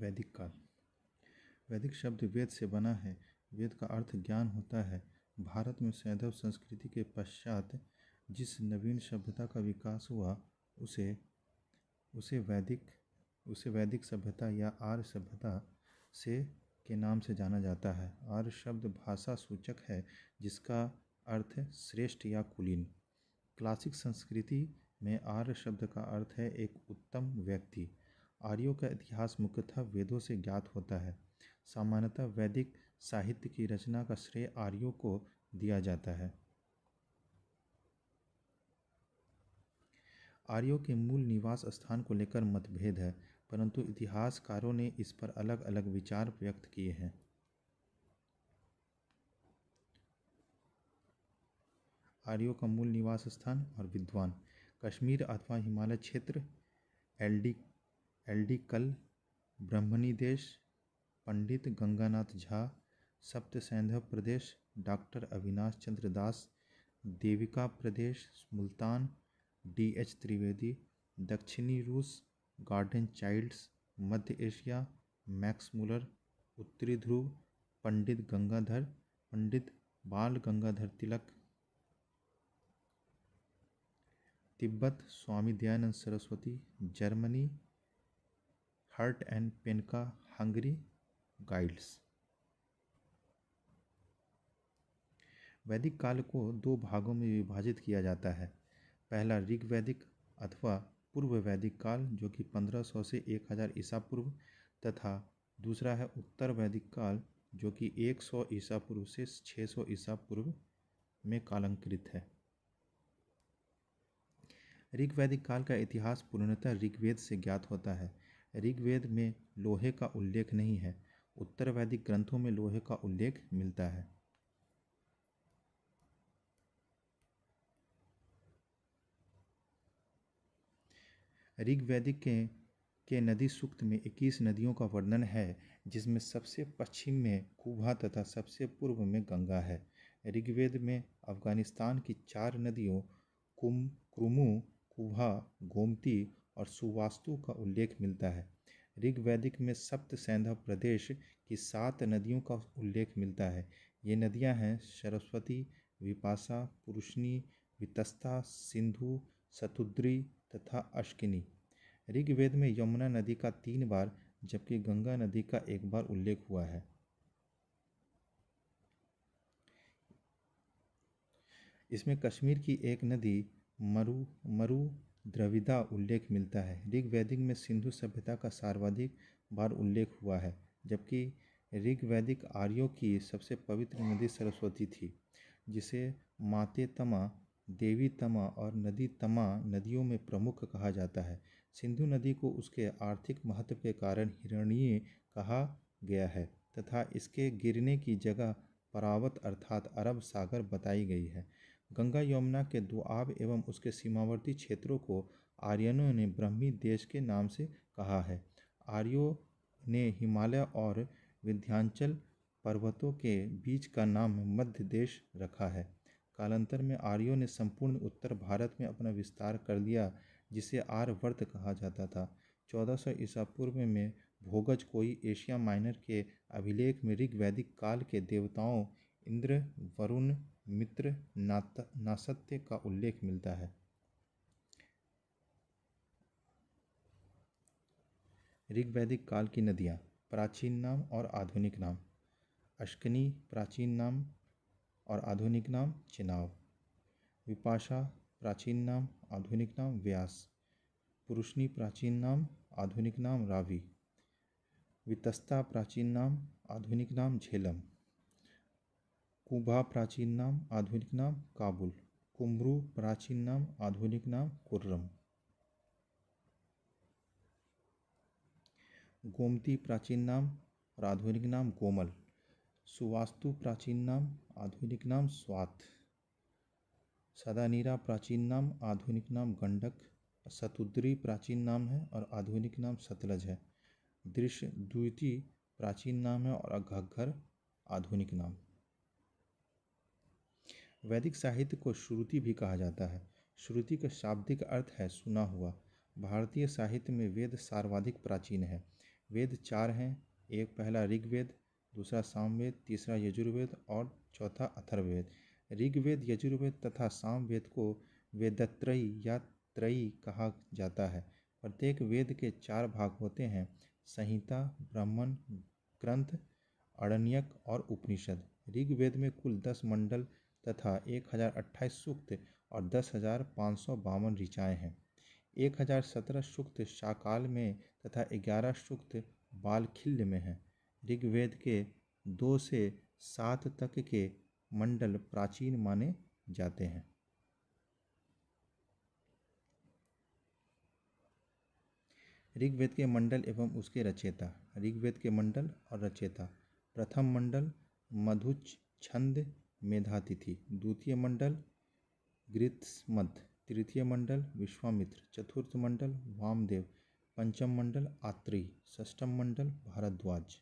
वैदिक काल वैदिक शब्द वेद से बना है वेद का अर्थ ज्ञान होता है भारत में सैधव संस्कृति के पश्चात जिस नवीन सभ्यता का विकास हुआ उसे उसे वैदिक उसे वैदिक सभ्यता या आर्य सभ्यता से के नाम से जाना जाता है आर्य शब्द भाषा सूचक है जिसका अर्थ श्रेष्ठ या कुलीन क्लासिक संस्कृति में आर्य शब्द का अर्थ है एक उत्तम व्यक्ति आर्यों का इतिहास मुख्यतः वेदों से ज्ञात होता है सामान्यतः वैदिक साहित्य की रचना का श्रेय आर्यों को दिया जाता है आर्यों के मूल निवास स्थान को लेकर मतभेद है परंतु इतिहासकारों ने इस पर अलग अलग विचार व्यक्त किए हैं आर्यों का मूल निवास स्थान और विद्वान कश्मीर अथवा हिमालय क्षेत्र एल्डी एलडी कल ब्रह्मणी देश पंडित Ganganath Jha Sapta Saindhav Pradesh doctor Avinash Chandra Das Devika Pradesh Multan D H Trivedi दक्षिणी रूस गार्डन चाइल्ड्स मध्य एशिया मैक्स मुलर उत्तरी ध्रुव पंडित गंगाधर पंडित बाल गंगाधर तिलक तिब्बत स्वामी दयानंद सरस्वती जर्मनी हर्ट एंड पेन का हंगरी गाइड्स वैदिक काल को दो भागों में विभाजित किया जाता है पहला ऋग वैदिक अथवा पूर्व वैदिक काल जो कि 1500 से 1000 ईसा पूर्व तथा दूसरा है उत्तर वैदिक काल जो कि 100 ईसा पूर्व से 600 ईसा पूर्व में कालंकृत है वैदिक काल का इतिहास पूर्णतः ऋग्वेद से ज्ञात होता है ऋग्वेद में लोहे का उल्लेख नहीं है उत्तर वैदिक ग्रंथों में लोहे का उल्लेख मिलता है ऋग्वैदिक के के नदी सूक्त में 21 नदियों का वर्णन है जिसमें सबसे पश्चिम में कुभा तथा सबसे पूर्व में गंगा है ऋग्वेद में अफगानिस्तान की चार नदियों कुम क्रुमु कुभा गोमती और सुवास्तु का उल्लेख मिलता है ऋग्वैदिक में सप्त सैंधव प्रदेश की सात नदियों का उल्लेख मिलता है ये नदियां हैं सरस्वती विपासा पुरुषनी वितस्ता सिंधु सतुद्री तथा अश्किनी ऋग्वेद में यमुना नदी का तीन बार जबकि गंगा नदी का एक बार उल्लेख हुआ है इसमें कश्मीर की एक नदी मरु मरु द्रविदा उल्लेख मिलता है ऋग्वैदिक में सिंधु सभ्यता का सर्वाधिक बार उल्लेख हुआ है जबकि ऋग्वैदिक आर्यों की सबसे पवित्र नदी सरस्वती थी जिसे माते तमा देवी तमा और नदी तमा नदियों में प्रमुख कहा जाता है सिंधु नदी को उसके आर्थिक महत्व के कारण हिरणीय कहा गया है तथा इसके गिरने की जगह परावत अर्थात अरब सागर बताई गई है गंगा यमुना के दुआब एवं उसके सीमावर्ती क्षेत्रों को आर्यनों ने ब्रह्मी देश के नाम से कहा है आर्यों ने हिमालय और विध्यांचल पर्वतों के बीच का नाम मध्य देश रखा है कालांतर में आर्यों ने संपूर्ण उत्तर भारत में अपना विस्तार कर लिया जिसे आर्यवर्त कहा जाता था 1400 सौ ईसा पूर्व में भोगज कोई एशिया माइनर के अभिलेख में ऋग्वैदिक काल के देवताओं इंद्र वरुण मित्र नात नासत्य का उल्लेख मिलता है ऋग्वैदिक काल की नदियाँ प्राचीन नाम और आधुनिक नाम अश्कनी प्राचीन नाम और आधुनिक नाम चिनाव विपाशा प्राचीन नाम आधुनिक नाम व्यास पुरुषनी प्राचीन नाम आधुनिक नाम रावी वितस्ता प्राचीन नाम आधुनिक नाम झेलम कुंभा प्राचीन नाम आधुनिक नाम काबुल कुमरू प्राचीन नाम आधुनिक नाम कुर्रम गोमती प्राचीन नाम और आधुनिक नाम गोमल सुवास्तु प्राचीन नाम आधुनिक नाम स्वात सदानीरा प्राचीन नाम आधुनिक नाम गंडक सतुद्री प्राचीन नाम है और आधुनिक नाम सतलज है दृश्य द्वितीय प्राचीन नाम है और अघर आधुनिक नाम वैदिक साहित्य को श्रुति भी कहा जाता है श्रुति का शाब्दिक अर्थ है सुना हुआ भारतीय साहित्य में वेद सर्वाधिक प्राचीन है वेद चार हैं एक पहला ऋग्वेद दूसरा सामवेद तीसरा यजुर्वेद और चौथा अथर्ववेद ऋग्वेद यजुर्वेद तथा सामवेद को वेदत्रयी या त्रयी कहा जाता है प्रत्येक वेद के चार भाग होते हैं संहिता ब्राह्मण ग्रंथ अरण्यक और उपनिषद ऋग्वेद में कुल दस मंडल तथा एक हज़ार अट्ठाईस सूक्त और दस हज़ार पाँच सौ बावन ऋचाएँ हैं एक हज़ार सत्रह सूक्त शाकाल में तथा ग्यारह सूक्त बालखिल्य में हैं ऋग्वेद के दो से सात तक के मंडल प्राचीन माने जाते हैं ऋग्वेद के मंडल एवं उसके रचेता ऋग्वेद के मंडल और रचेता प्रथम मंडल मधुच छंद मेधातिथि द्वितीय मंडल गृत्समद तृतीय मंडल विश्वामित्र चतुर्थ मंडल वामदेव पंचम मंडल आत्री षष्ठम मंडल भारद्वाज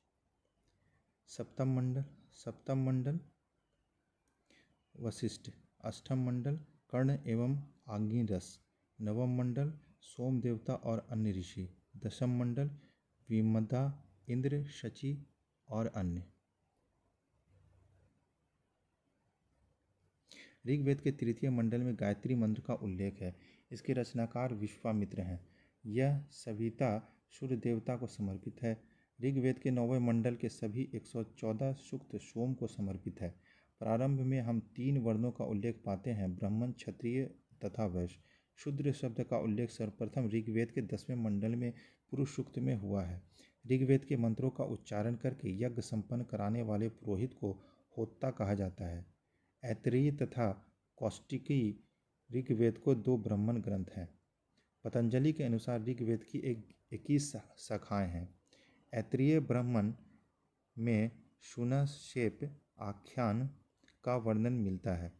सप्तम मंडल सप्तम मंडल वशिष्ठ अष्टम मंडल कर्ण एवं आग्निरस नवम मंडल सोम देवता और अन्य ऋषि दशम मंडल विमदा इंद्र शचि और अन्य ऋग्वेद के तृतीय मंडल में गायत्री मंत्र का उल्लेख है इसके रचनाकार विश्वामित्र हैं यह सविता सूर्य देवता को समर्पित है ऋग्वेद के नौवें मंडल के सभी 114 सूक्त सोम को समर्पित है प्रारंभ में हम तीन वर्णों का उल्लेख पाते हैं ब्राह्मण क्षत्रिय तथा वैश्य शूद्र शब्द का उल्लेख सर्वप्रथम ऋग्वेद के दसवें मंडल में पुरुष सूक्त में हुआ है ऋग्वेद के मंत्रों का उच्चारण करके यज्ञ संपन्न कराने वाले पुरोहित को होता कहा जाता है ऐतरेय तथा कौष्टिकी ऋग्वेद को दो ब्राह्मण ग्रंथ हैं पतंजलि के अनुसार ऋग्वेद की एक इक्कीस शाखाएँ हैं ऐतरीय ब्राह्मण में शूनाशेप आख्यान का वर्णन मिलता है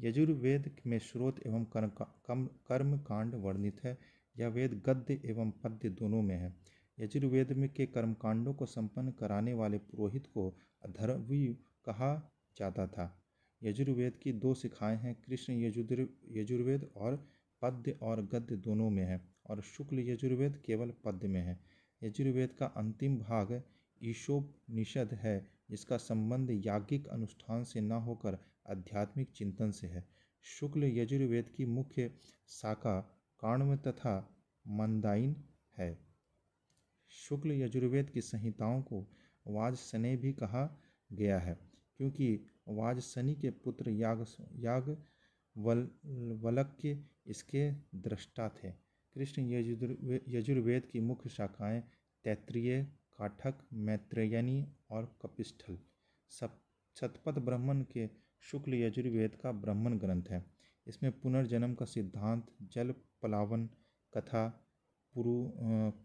यजुर्वेद में स्रोत एवं कर्म कर्म कांड वर्णित है यह वेद गद्य एवं पद्य दोनों में है यजुर्वेद में के कर्मकांडों को संपन्न कराने वाले पुरोहित को अधर्वी कहा जाता था यजुर्वेद की दो शिखाएँ हैं कृष्ण यजुर् यजुर्वेद और पद्य और गद्य दोनों में है और शुक्ल यजुर्वेद केवल पद्य में है यजुर्वेद का अंतिम भाग ईशोपनिषद है जिसका संबंध याज्ञिक अनुष्ठान से न होकर आध्यात्मिक चिंतन से है शुक्ल यजुर्वेद की मुख्य शाखा काण्व तथा मंदाइन है शुक्ल यजुर्वेद की संहिताओं को वाजसने भी कहा गया है क्योंकि वाजसनी के पुत्र याग याग वल वलक्य इसके दृष्टा थे कृष्ण यजुर्वे, यजुर्वेद की मुख्य शाखाएं तैत्रीय काठक मैत्रेयनी और कपिष्ठल सप शतपथ ब्राह्मण के शुक्ल यजुर्वेद का ब्राह्मण ग्रंथ है इसमें पुनर्जन्म का सिद्धांत जल पलावन कथा पुरु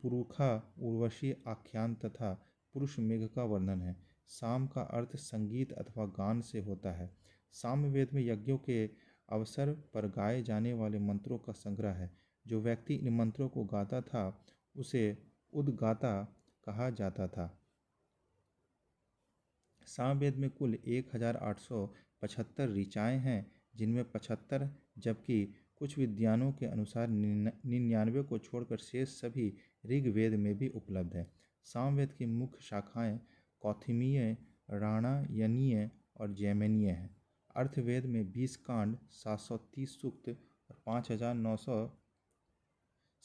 पुरुखा उर्वशी आख्यान तथा पुरुष मेघ का वर्णन है साम का अर्थ संगीत अथवा गान से होता है सामवेद में यज्ञों के अवसर पर गाए जाने वाले मंत्रों का संग्रह है जो व्यक्ति इन मंत्रों को गाता था उसे उदगाता कहा जाता था सामवेद में कुल 1875 ऋचाएँ हैं जिनमें 75 जबकि कुछ विद्वानों के अनुसार निन्यानवे को छोड़कर शेष सभी ऋग्वेद में भी उपलब्ध है सामवेद की मुख्य शाखाएं कौथिमीय राणायनीय और जैमनीय है अर्थवेद में बीस कांड सात सौ तीस सूक्त और पाँच हज़ार नौ सौ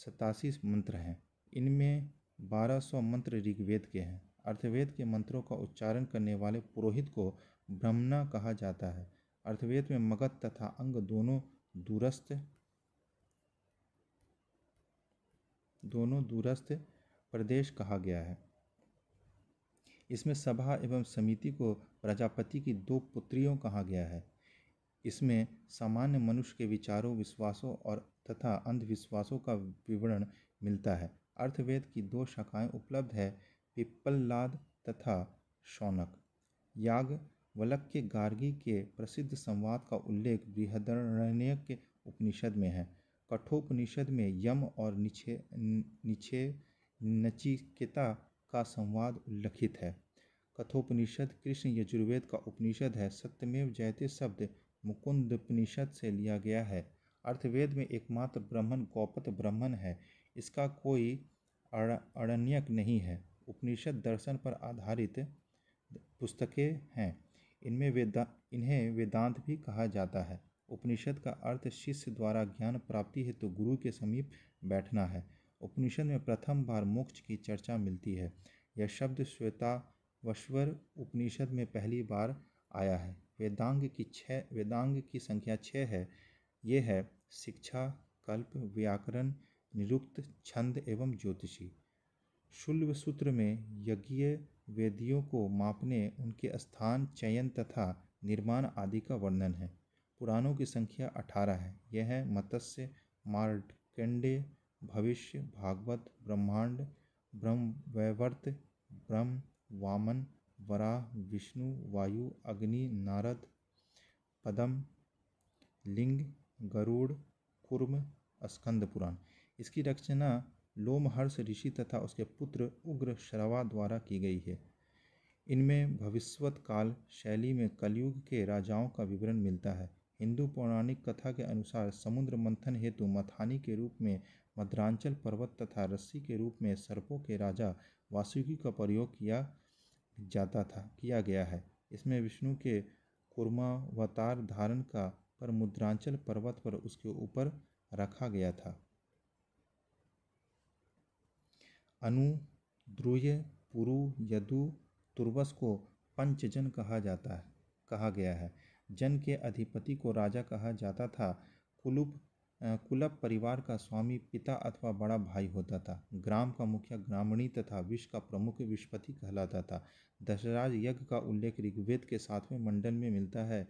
सतासी मंत्र हैं इनमें बारह सौ मंत्र ऋग्वेद के हैं अर्थवेद के मंत्रों का उच्चारण करने वाले पुरोहित को ब्रह्मणा कहा जाता है अर्थवेद में मगध तथा अंग दोनों दूरस्थ दोनों दूरस्थ प्रदेश कहा गया है इसमें सभा एवं समिति को प्रजापति की दो पुत्रियों कहा गया है इसमें सामान्य मनुष्य के विचारों विश्वासों और तथा अंधविश्वासों का विवरण मिलता है अर्थवेद की दो शाखाएं उपलब्ध है पिप्पल्लाद तथा शौनक याग के गार्गी के प्रसिद्ध संवाद का उल्लेख के उपनिषद में है कठोपनिषद में यम और निचे निचे नचिकेता का संवाद उल्लिखित है कथोपनिषद कृष्ण यजुर्वेद का उपनिषद है सत्यमेव जयते शब्द मुकुंदपनिषद से लिया गया है अर्थवेद में एकमात्र ब्राह्मण गौपत ब्राह्मण है इसका कोई अरण्यक नहीं है उपनिषद दर्शन पर आधारित पुस्तकें हैं इनमें वेदा इन्हें वेदांत भी कहा जाता है उपनिषद का अर्थ शिष्य द्वारा ज्ञान प्राप्ति हेतु तो गुरु के समीप बैठना है उपनिषद में प्रथम बार मोक्ष की चर्चा मिलती है यह शब्द श्वेता वश्वर उपनिषद में पहली बार आया है वेदांग की छः वेदांग की संख्या छः है ये है शिक्षा कल्प व्याकरण निरुक्त छंद एवं ज्योतिषी शुल्व सूत्र में यज्ञ वेदियों को मापने उनके स्थान चयन तथा निर्माण आदि का वर्णन है पुराणों की संख्या अठारह है यह है मत्स्य मार्डकंडे भविष्य भागवत ब्रह्मांड ब्रह्म वैवर्त ब्रह्म वामन वराह विष्णु वायु अग्नि नारद पदम लिंग गरुड़ कुर्म स्कंद पुराण इसकी रचना लोमहर्ष ऋषि तथा उसके पुत्र उग्र शरवा द्वारा की गई है इनमें भविष्यत काल शैली में कलयुग के राजाओं का विवरण मिलता है हिंदू पौराणिक कथा के अनुसार समुद्र मंथन हेतु मथानी के रूप में मद्रांचल पर्वत तथा रस्सी के रूप में सर्पों के राजा वासुकी का प्रयोग किया जाता था किया गया है इसमें विष्णु के कुर्मावतार धारण का पर मुद्रांचल पर्वत पर उसके ऊपर रखा गया था अनु ध्रुय पुरु यदु तुर्वस को पंचजन कहा जाता है कहा गया है जन के अधिपति को राजा कहा जाता था कुलुप कुलप परिवार का स्वामी पिता अथवा बड़ा भाई होता था ग्राम का मुखिया ग्रामणी तथा विश्व का प्रमुख विश्वपति कहलाता था दशराज यज्ञ का उल्लेख ऋग्वेद के सातवें मंडल में मिलता है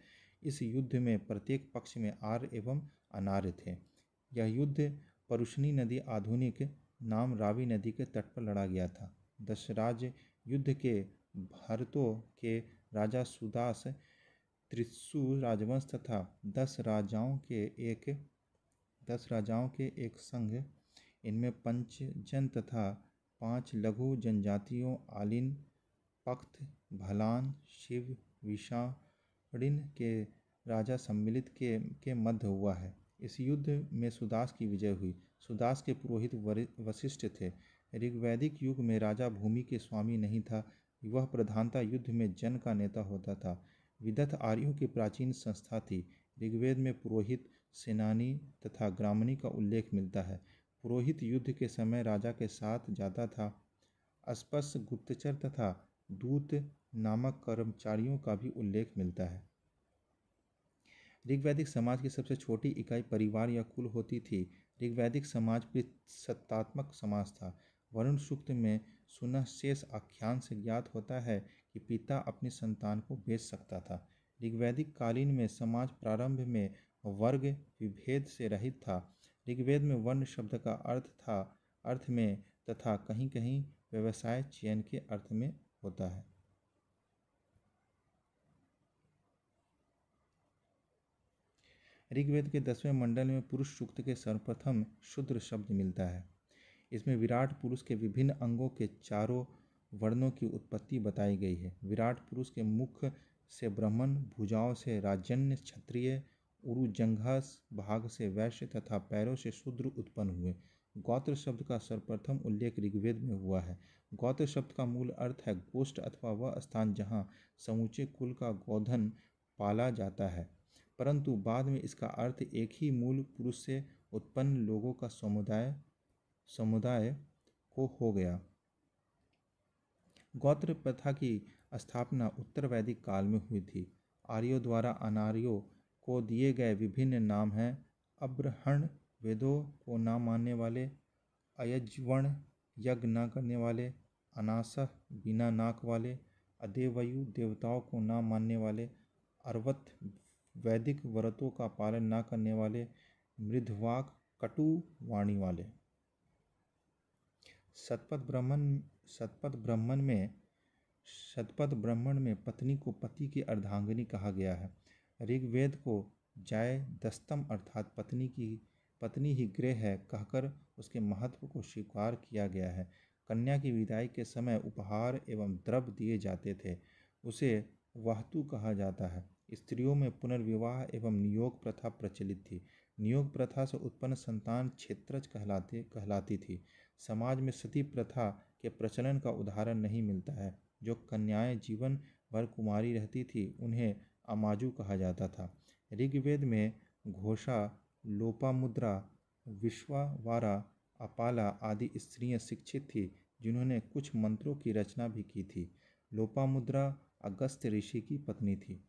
इस युद्ध में प्रत्येक पक्ष में आर्य एवं अनार्य थे यह युद्ध परुषणी नदी आधुनिक नाम रावी नदी के तट पर लड़ा गया था दशराज युद्ध के भारतों के राजा सुदास त्रिशु राजवंश तथा दस राजाओं के एक दस राजाओं के एक संघ इनमें पंच जन तथा पांच लघु जनजातियों आलिन पख्त भलान शिव विषाणिन के राजा सम्मिलित के के मध्य हुआ है इस युद्ध में सुदास की विजय हुई सुदास के पुरोहित वशिष्ठ थे ऋग्वैदिक युग में राजा भूमि के स्वामी नहीं था वह प्रधानता युद्ध में जन का नेता होता था विदत्त आर्यों की प्राचीन संस्था थी ऋग्वेद में पुरोहित सेनानी तथा ग्रामणी का उल्लेख मिलता है पुरोहित युद्ध के समय राजा के साथ जाता था अस्पस गुप्तचर तथा दूत नामक कर्मचारियों का भी उल्लेख मिलता है ऋग्वैदिक समाज की सबसे छोटी इकाई परिवार या कुल होती थी ऋग्वैदिक समाज सत्तात्मक समाज था वरुण सूक्त में सुनह शेष आख्यान से ज्ञात होता है कि पिता अपनी संतान को बेच सकता था ऋग्वैदिक कालीन में समाज प्रारंभ में वर्ग विभेद से रहित था ऋग्वेद में वर्ण शब्द का अर्थ था अर्थ में तथा कहीं कहीं व्यवसाय चयन के अर्थ में होता है ऋग्वेद के दसवें मंडल में पुरुष सूक्त के सर्वप्रथम शूद्र शब्द मिलता है इसमें विराट पुरुष के विभिन्न अंगों के चारों वर्णों की उत्पत्ति बताई गई है विराट पुरुष के मुख से ब्राह्मण भुजाओं से राजन्य क्षत्रिय उरुजंघास भाग से वैश्य तथा पैरों से शूद्र उत्पन्न हुए गौत्र शब्द का सर्वप्रथम उल्लेख ऋग्वेद में हुआ है गौत्र शब्द का मूल अर्थ है गोष्ठ अथवा वह स्थान जहाँ समूचे कुल का गोधन पाला जाता है परंतु बाद में इसका अर्थ एक ही मूल पुरुष से उत्पन्न लोगों का समुदाय समुदाय को हो गया गौत्र प्रथा की स्थापना उत्तर वैदिक काल में हुई थी आर्यों द्वारा अनार्यों को दिए गए विभिन्न नाम हैं अब्रहण वेदों को ना मानने वाले अयजवण यज्ञ ना करने वाले अनासह बिना नाक वाले अदेवयु देवताओं को ना मानने वाले अर्वत वैदिक व्रतों का पालन ना करने वाले मृदवाक कटु वाणी वाले सतपथ ब्राह्मण सतपथ ब्राह्मण में शतपथ ब्राह्मण में पत्नी को पति की अर्धांगिनी कहा गया है ऋग्वेद को जाय दस्तम अर्थात पत्नी की पत्नी ही गृह है कहकर उसके महत्व को स्वीकार किया गया है कन्या की विदाई के समय उपहार एवं द्रव्य दिए जाते थे उसे वाहतु कहा जाता है स्त्रियों में पुनर्विवाह एवं नियोग प्रथा प्रचलित थी नियोग प्रथा से उत्पन्न संतान क्षेत्रज कहलाते कहलाती थी समाज में सती प्रथा के प्रचलन का उदाहरण नहीं मिलता है जो कन्याएं जीवन भर कुमारी रहती थी उन्हें अमाजू कहा जाता था ऋग्वेद में घोषा लोपामुद्रा विश्वावारा अपाला आदि स्त्रियां शिक्षित थीं जिन्होंने कुछ मंत्रों की रचना भी की थी लोपामुद्रा अगस्त ऋषि की पत्नी थी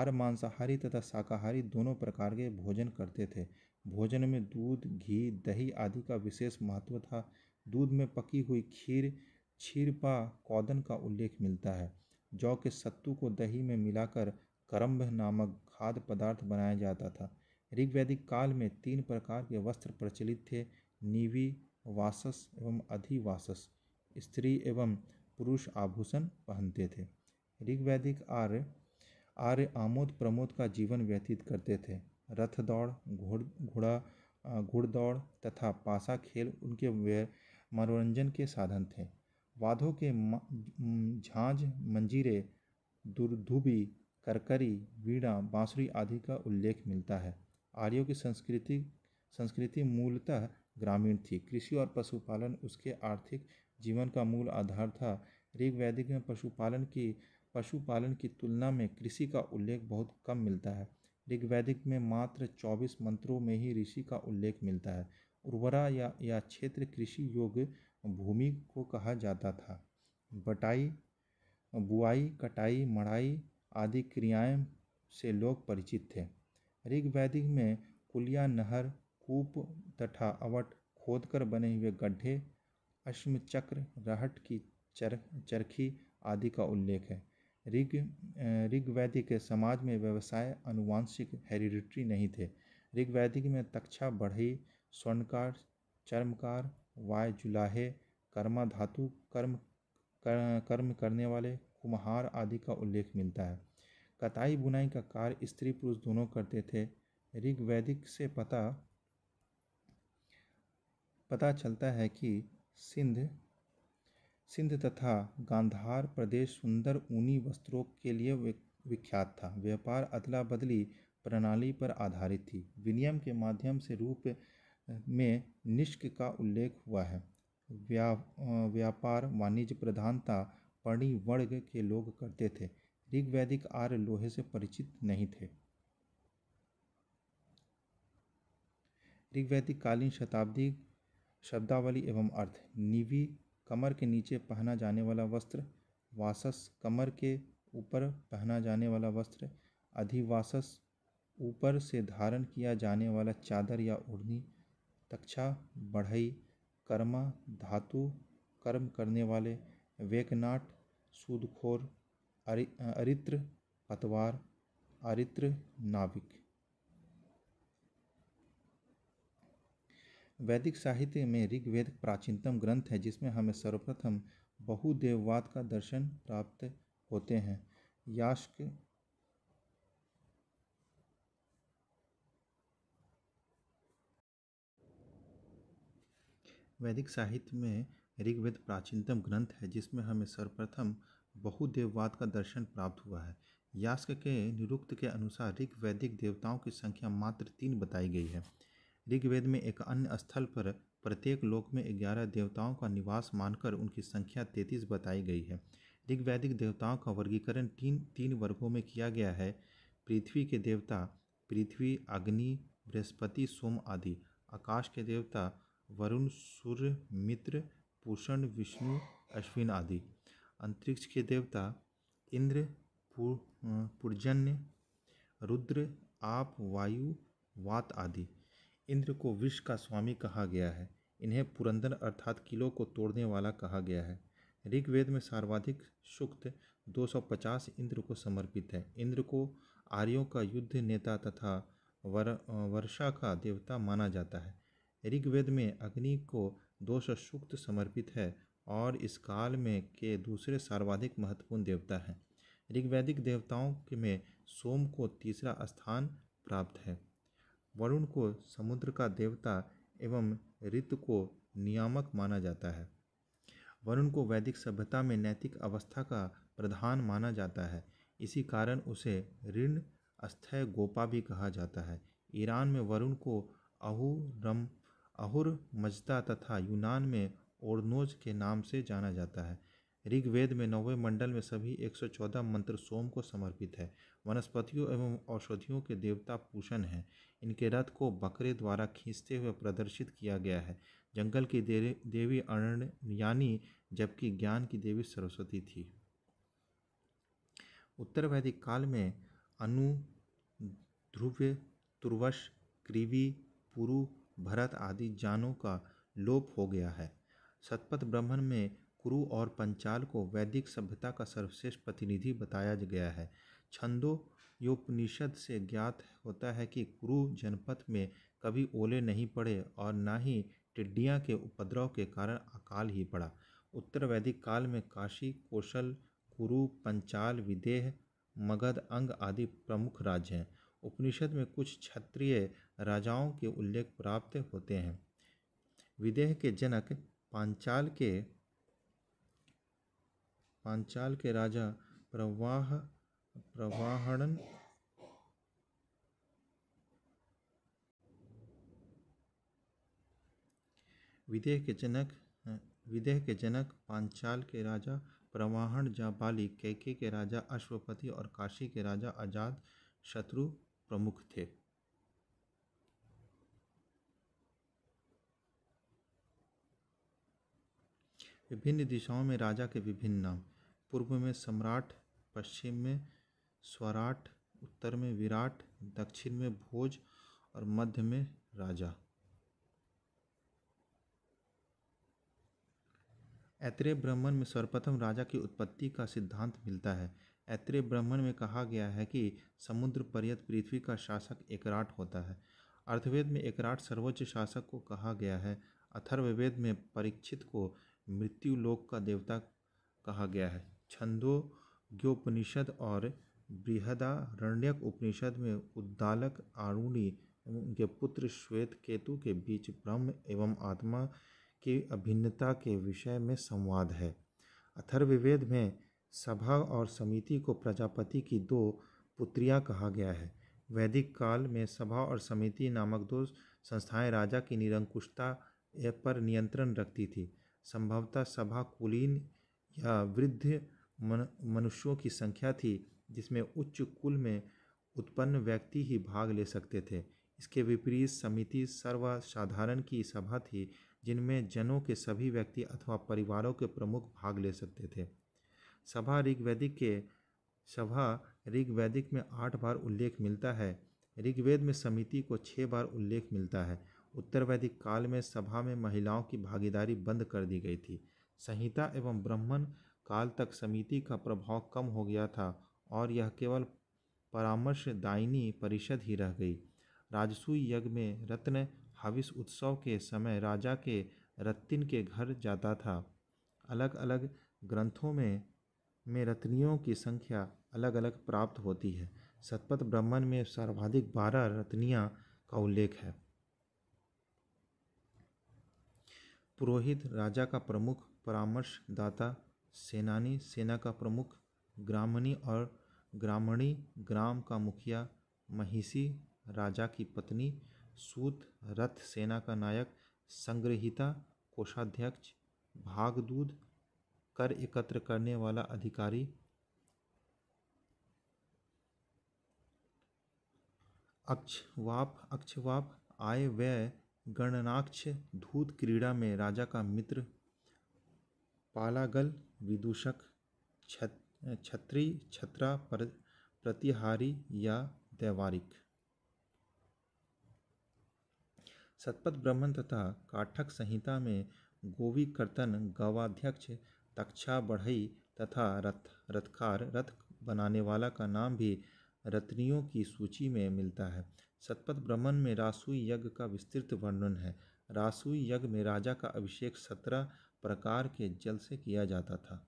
आर मांसाहारी तथा शाकाहारी दोनों प्रकार के भोजन करते थे भोजन में दूध घी दही आदि का विशेष महत्व था दूध में पकी हुई खीर छीरपा कौदन का उल्लेख मिलता है जौ के सत्तू को दही में मिलाकर करम्भ नामक खाद्य पदार्थ बनाया जाता था ऋग्वैदिक काल में तीन प्रकार के वस्त्र प्रचलित थे नीवी वासस एवं अधिवासस स्त्री एवं पुरुष आभूषण पहनते थे ऋग्वैदिक आर्य आर्य आमोद प्रमोद का जीवन व्यतीत करते थे रथ दौड़ घोड़ घोड़ा घुड़दौड़ तथा पासा खेल उनके मनोरंजन के साधन थे वादों के झांझ मंजीरे दुर्धुबी करकरी वीणा बांसुरी आदि का उल्लेख मिलता है आर्यों की संस्कृति संस्कृति मूलतः ग्रामीण थी कृषि और पशुपालन उसके आर्थिक जीवन का मूल आधार था ऋग वैदिक में पशुपालन की पशुपालन की तुलना में कृषि का उल्लेख बहुत कम मिलता है ऋग वैदिक में मात्र 24 मंत्रों में ही ऋषि का उल्लेख मिलता है उर्वरा या या क्षेत्र कृषि योग्य भूमि को कहा जाता था बटाई बुआई कटाई मड़ाई आदि क्रियाएं से लोग परिचित थे ऋग्वैदिक में कुलिया नहर कूप तथा अवट खोदकर बने हुए गड्ढे अश्म चक्र रहट की चर चरखी आदि का उल्लेख है ऋग ऋग समाज में व्यवसाय अनुवांशिक हेरिडिट्री नहीं थे ऋग्वैदिक में तक्षा बढ़ई स्वर्णकार चर्मकार वाय जुलाहे कर्मा धातु कर्म कर, कर्म करने वाले कुम्हार आदि का उल्लेख मिलता है कताई बुनाई का कार्य स्त्री पुरुष दोनों करते थे ऋग्वैदिक से पता पता चलता है कि सिंध सिंध तथा गांधार प्रदेश सुंदर ऊनी वस्त्रों के लिए विख्यात था व्यापार अदला बदली प्रणाली पर आधारित थी विनियम के माध्यम से रूप में निष्क का उल्लेख हुआ है व्या व्यापार वाणिज्य प्रधानता था पड़ी वर्ग के लोग करते थे ऋग्वैदिक आर्य लोहे से परिचित नहीं थे ऋग्वैदिक कालीन शताब्दी शब्दावली एवं अर्थ निवि कमर के नीचे पहना जाने वाला वस्त्र वासस कमर के ऊपर पहना जाने वाला वस्त्र अधिवासस ऊपर से धारण किया जाने वाला चादर या ओढ़नी तक्षा बढ़ई कर्मा धातु कर्म करने वाले वेकनाट सूदखोर अरि अरित्र पतवार अरित्र नाविक वैदिक साहित्य में ऋग्वेद प्राचीनतम ग्रंथ है जिसमें हमें सर्वप्रथम बहुदेववाद का दर्शन प्राप्त होते हैं याश्क वैदिक साहित्य में ऋग्वेद प्राचीनतम ग्रंथ है जिसमें हमें सर्वप्रथम बहुदेववाद का दर्शन प्राप्त हुआ है यास्क के निरुक्त के अनुसार ऋग वैदिक देवताओं की संख्या मात्र तीन बताई गई है ऋग्वेद में एक अन्य स्थल पर प्रत्येक लोक में ग्यारह देवताओं का निवास मानकर उनकी संख्या तैतीस बताई गई है ऋग्वैदिक देवताओं का वर्गीकरण तीन तीन वर्गों में किया गया है पृथ्वी के देवता पृथ्वी अग्नि बृहस्पति सोम आदि आकाश के देवता वरुण सूर्य मित्र पूषण विष्णु अश्विन आदि अंतरिक्ष के देवता इंद्र पूर्जन्य रुद्र आप वायु वात आदि इंद्र को विश्व का स्वामी कहा गया है इन्हें पुरंदर अर्थात किलो को तोड़ने वाला कहा गया है ऋग्वेद में सर्वाधिक सूक्त 250 इंद्र को समर्पित है इंद्र को आर्यों का युद्ध नेता तथा वर वर्षा का देवता माना जाता है ऋग्वेद में अग्नि को सूक्त समर्पित है और इस काल में के दूसरे सर्वाधिक महत्वपूर्ण देवता हैं ऋग्वैदिक देवताओं के में सोम को तीसरा स्थान प्राप्त है वरुण को समुद्र का देवता एवं ऋतु को नियामक माना जाता है वरुण को वैदिक सभ्यता में नैतिक अवस्था का प्रधान माना जाता है इसी कारण उसे ऋण अस्थय गोपा भी कहा जाता है ईरान में वरुण को अहुरम अहुर मजता तथा यूनान में ओरनोज के नाम से जाना जाता है ऋग्वेद में नौवे मंडल में सभी 114 मंत्र सोम को समर्पित है वनस्पतियों एवं औषधियों के देवता पूषण हैं इनके रथ को बकरे द्वारा खींचते हुए प्रदर्शित किया गया है जंगल की देवी अरण्य यानी जबकि ज्ञान की देवी सरस्वती थी उत्तर वैदिक काल में अनु ध्रुव तुर्वश क्रीवी पुरु भरत आदि जानों का लोप हो गया है शतपथ ब्राह्मण में कुरु और पंचाल को वैदिक सभ्यता का सर्वश्रेष्ठ प्रतिनिधि बताया गया है छंदो योपनिषद से ज्ञात होता है कि कुरु जनपद में कभी ओले नहीं पड़े और ना ही टिड्डियाँ के उपद्रव के कारण अकाल ही पड़ा उत्तर वैदिक काल में काशी कौशल कुरु पंचाल विदेह मगध अंग आदि प्रमुख राज्य हैं उपनिषद में कुछ क्षत्रिय राजाओं के उल्लेख प्राप्त होते हैं विदेह के जनक पांचाल के पांचाल के राजा प्रवाह प्रवाहणन विदेह के जनक विदेह के जनक पांचाल के राजा प्रवाहण जाबाली कैके के राजा अश्वपति और काशी के राजा आजाद शत्रु प्रमुख थे विभिन्न दिशाओं में राजा के विभिन्न नाम पूर्व में सम्राट पश्चिम में स्वराट उत्तर में विराट दक्षिण में भोज और मध्य में राजा ऐत्रेय ब्राह्मण में सर्वप्रथम राजा की उत्पत्ति का सिद्धांत मिलता है ऐत्रेय ब्राह्मण में कहा गया है कि समुद्र पर्यत पृथ्वी का शासक एकराट होता है अर्थवेद में एकराट सर्वोच्च शासक को कहा गया है अथर्ववेद में परीक्षित को मृत्यु लोक का देवता कहा गया है छंदोग्योपनिषद और बृहदारण्यक उपनिषद में उद्दालक आरुणी एवं उनके पुत्र श्वेत केतु के बीच ब्रह्म एवं आत्मा की अभिन्नता के विषय में संवाद है अथर्विवेद में सभा और समिति को प्रजापति की दो पुत्रियां कहा गया है वैदिक काल में सभा और समिति नामक दो संस्थाएं राजा की निरंकुशता पर नियंत्रण रखती थी संभवतः कुलीन या वृद्ध मन, मनुष्यों की संख्या थी जिसमें उच्च कुल में उत्पन्न व्यक्ति ही भाग ले सकते थे इसके विपरीत समिति सर्वसाधारण की सभा थी जिनमें जनों के सभी व्यक्ति अथवा परिवारों के प्रमुख भाग ले सकते थे सभा ऋग्वैदिक के सभा ऋग्वैदिक में आठ बार उल्लेख मिलता है ऋग्वेद में समिति को छः बार उल्लेख मिलता है उत्तर वैदिक काल में सभा में महिलाओं की भागीदारी बंद कर दी गई थी संहिता एवं ब्राह्मण काल तक समिति का प्रभाव कम हो गया था और यह केवल परामर्शदायिनी परिषद ही रह गई राजसूय यज्ञ में रत्न हविस उत्सव के समय राजा के रत्तिन के घर जाता था अलग अलग ग्रंथों में में रत्नियों की संख्या अलग अलग प्राप्त होती है सतपथ ब्राह्मण में सर्वाधिक बारह रत्नियाँ का उल्लेख है पुरोहित राजा का प्रमुख परामर्शदाता सेनानी सेना का प्रमुख ग्रामणी और ग्रामणी ग्राम का मुखिया महिषी राजा की पत्नी सूत रथ सेना का नायक संग्रहिता कोषाध्यक्ष भागदूत कर एकत्र करने वाला अधिकारी अक्षवाप अक्षवाप आय व्यय गणनाक्ष धूत क्रीड़ा में राजा का मित्र पालागल विदूषक छत्री छत्रा पर प्रतिहारी या दैवारिक सतपथ ब्राह्मण तथा काठक संहिता में गोवी कर्तन गवाध्यक्ष तक्षा बढ़ई तथा रथ रथकार रथ बनाने वाला का नाम भी रत्नियों की सूची में मिलता है सतपथ ब्राह्मण में रासुई यज्ञ का विस्तृत वर्णन है रासुई यज्ञ में राजा का अभिषेक सत्रह प्रकार के जल से किया जाता था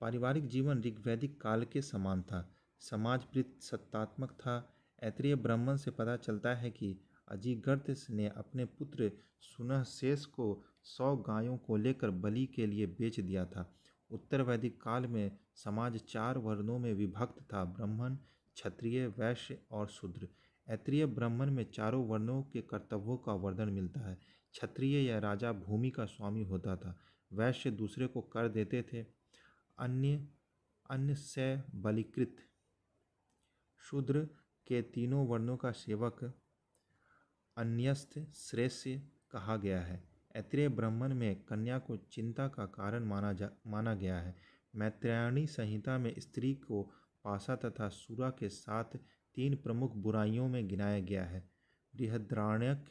पारिवारिक जीवन ऋग्वैदिक काल के समान था समाज प्रीत सत्तात्मक था ऐत्रीय ब्राह्मण से पता चलता है कि अजीगर्त ने अपने पुत्र सुनहशेष को सौ गायों को लेकर बलि के लिए बेच दिया था उत्तर वैदिक काल में समाज चार वर्णों में विभक्त था ब्राह्मण क्षत्रिय वैश्य और शूद्र ऐत्रीय ब्राह्मण में चारों वर्णों के कर्तव्यों का वर्णन मिलता है क्षत्रिय या राजा भूमि का स्वामी होता था वैश्य दूसरे को कर देते थे अन्य अन्य से बलिकृत शूद्र के तीनों वर्णों का सेवक अन्यस्थ श्रेष्ठ कहा गया है ऐत्रेय ब्राह्मण में कन्या को चिंता का कारण माना जा माना गया है मैत्रायणी संहिता में स्त्री को पासा तथा सूरा के साथ तीन प्रमुख बुराइयों में गिनाया गया है बृहद्राण्यक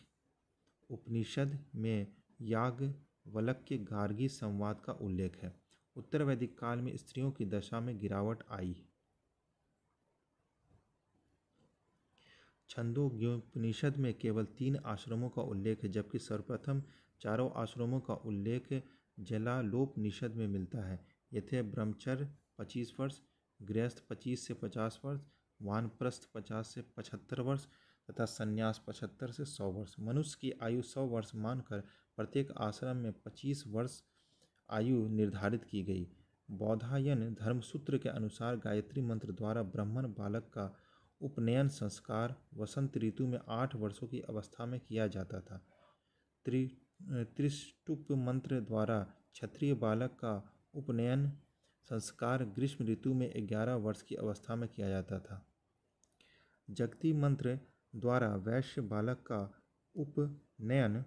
उपनिषद में याग वलक्य गार्गी संवाद का उल्लेख है उत्तर वैदिक काल में स्त्रियों की दशा में गिरावट आई छंदोग्योपनिषद में केवल तीन आश्रमों का उल्लेख है जबकि सर्वप्रथम चारों आश्रमों का उल्लेख निषद में मिलता है यथे ब्रह्मचर्य पच्चीस वर्ष गृहस्थ पच्चीस से पचास वर्ष वानप्रस्थ पचास से पचहत्तर वर्ष तथा संन्यास पचहत्तर से सौ वर्ष मनुष्य की आयु सौ वर्ष मानकर प्रत्येक आश्रम में पच्चीस वर्ष आयु निर्धारित की गई बौधायन धर्मसूत्र के अनुसार गायत्री मंत्र द्वारा ब्राह्मण बालक का उपनयन संस्कार वसंत ऋतु में आठ वर्षों की अवस्था में किया जाता था त्रि त्रिष्टुप मंत्र द्वारा क्षत्रिय बालक का उपनयन संस्कार ग्रीष्म ऋतु में ग्यारह वर्ष की अवस्था में किया जाता था जगती मंत्र द्वारा वैश्य बालक का उपनयन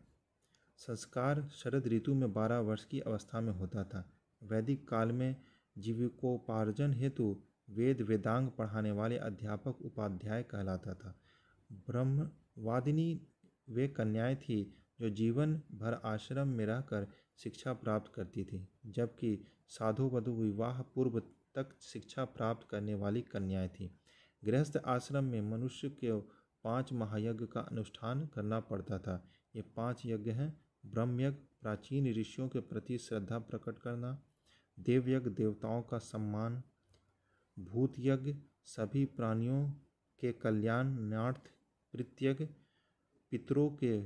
संस्कार शरद ऋतु में बारह वर्ष की अवस्था में होता था वैदिक काल में जीविकोपार्जन हेतु वेद वेदांग पढ़ाने वाले अध्यापक उपाध्याय कहलाता था ब्रह्मवादिनी वे कन्याएं थी जो जीवन भर आश्रम में रहकर शिक्षा प्राप्त करती थी जबकि साधु वधु विवाह पूर्व तक शिक्षा प्राप्त करने वाली कन्याएं थीं गृहस्थ आश्रम में मनुष्य के पांच महायज्ञ का अनुष्ठान करना पड़ता था ये पांच यज्ञ हैं ब्रह्मयज्ञ प्राचीन ऋषियों के प्रति श्रद्धा प्रकट करना देवयज्ञ देवताओं का सम्मान भूत यज्ञ सभी प्राणियों के कल्याणार्थ प्रत्यज्ञ पितरों के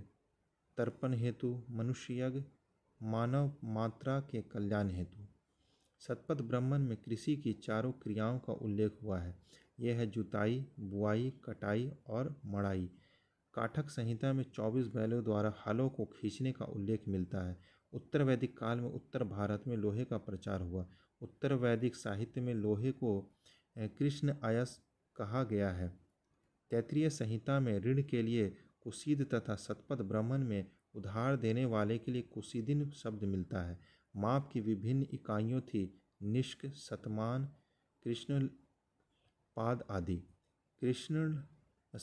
तर्पण हेतु मनुष्य यज्ञ मानव मात्रा के कल्याण हेतु सतपथ ब्राह्मण में कृषि की चारों क्रियाओं का उल्लेख हुआ है यह है जुताई बुआई कटाई और मड़ाई काठक संहिता में 24 बैलों द्वारा हलों को खींचने का उल्लेख मिलता है उत्तर वैदिक काल में उत्तर भारत में लोहे का प्रचार हुआ उत्तर वैदिक साहित्य में लोहे को कृष्ण आयस कहा गया है तैतृय संहिता में ऋण के लिए कुशीद तथा सतपथ ब्राह्मण में उधार देने वाले के लिए कुशीदिन शब्द मिलता है माप की विभिन्न इकाइयों थी निष्क सतमान कृष्ण पाद आदि कृष्ण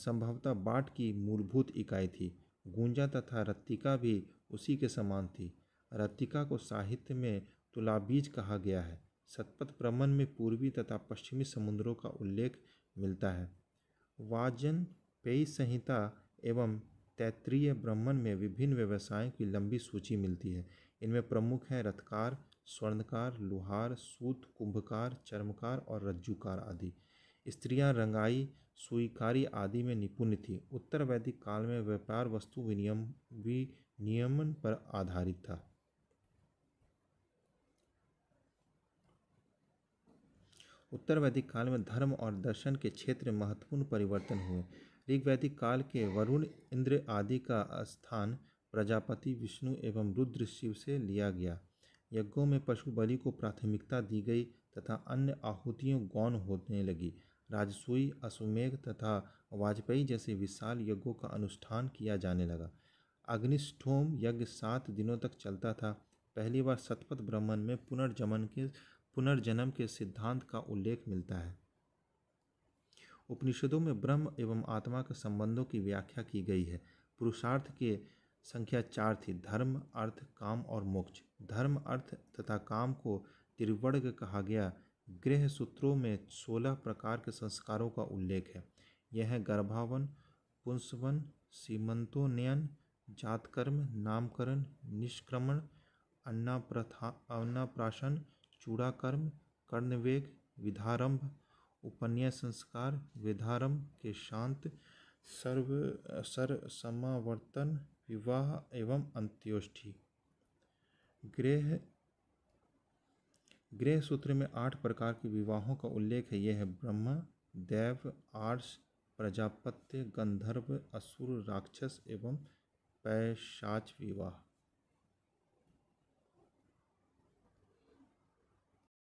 संभवतः बाट की मूलभूत इकाई थी गूंजा तथा रत्तिका भी उसी के समान थी रत्तिका को साहित्य में तुलाबीज कहा गया है सतपथ प्रमन में पूर्वी तथा पश्चिमी समुद्रों का उल्लेख मिलता है वाजन पेय संहिता एवं तैत्रीय ब्राह्मण में विभिन्न व्यवसायों की लंबी सूची मिलती है इनमें प्रमुख हैं रथकार स्वर्णकार लुहार सूत कुंभकार चर्मकार और रज्जुकार आदि स्त्रियां रंगाई सुईकारी आदि में निपुण थी उत्तर वैदिक काल में व्यापार वस्तु विनियम विनियमन पर आधारित था उत्तर वैदिक काल में धर्म और दर्शन के क्षेत्र में महत्वपूर्ण परिवर्तन हुए ऋग्वैदिक काल के वरुण इंद्र आदि का स्थान प्रजापति विष्णु एवं रुद्र शिव से लिया गया यज्ञों में पशु बलि को प्राथमिकता दी गई तथा अन्य आहुतियों गौण होने लगी राजसुई अश्वमेघ तथा वाजपेयी जैसे विशाल यज्ञों का अनुष्ठान किया जाने लगा अग्निष्ठोम यज्ञ सात दिनों तक चलता था पहली बार सतपथ ब्राह्मण में पुनर्जमन के पुनर्जन्म के सिद्धांत का उल्लेख मिलता है उपनिषदों में ब्रह्म एवं आत्मा के संबंधों की व्याख्या की गई है पुरुषार्थ के संख्या चार थी धर्म अर्थ काम और मोक्ष धर्म अर्थ तथा काम को त्रिवर्ग कहा गया गृह सूत्रों में सोलह प्रकार के संस्कारों का उल्लेख है यह गर्भावन पुंसवन सीमंतोन्नयन जातकर्म नामकरण निष्क्रमण अन्ना प्रथा अन्नाप्राशन चूड़ाकर्म कर्णवेग विधारंभ उपन्यास संस्कार विधारम के शांत सर्व सर समावर्तन विवाह एवं अंत्योष्ठी गृह गृह सूत्र में आठ प्रकार के विवाहों का उल्लेख है यह है ब्रह्म देव आर्ष प्रजापत्य गंधर्व असुर राक्षस एवं पैशाच विवाह